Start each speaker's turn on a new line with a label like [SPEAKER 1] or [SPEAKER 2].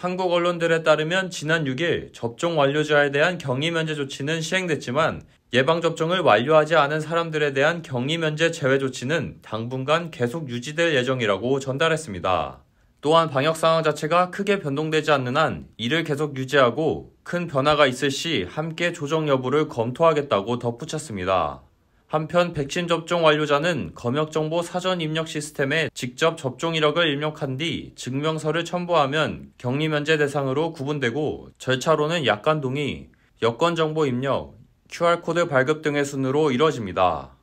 [SPEAKER 1] 한국 언론들에 따르면 지난 6일 접종 완료자에 대한 격리 면제 조치는 시행됐지만 예방접종을 완료하지 않은 사람들에 대한 격리 면제 제외 조치는 당분간 계속 유지될 예정이라고 전달했습니다. 또한 방역 상황 자체가 크게 변동되지 않는 한 이를 계속 유지하고 큰 변화가 있을 시 함께 조정 여부를 검토하겠다고 덧붙였습니다. 한편 백신 접종 완료자는 검역정보 사전 입력 시스템에 직접 접종 이력을 입력한 뒤 증명서를 첨부하면 격리 면제 대상으로 구분되고 절차로는 약관 동의, 여권 정보 입력, QR코드 발급 등의 순으로 이뤄집니다.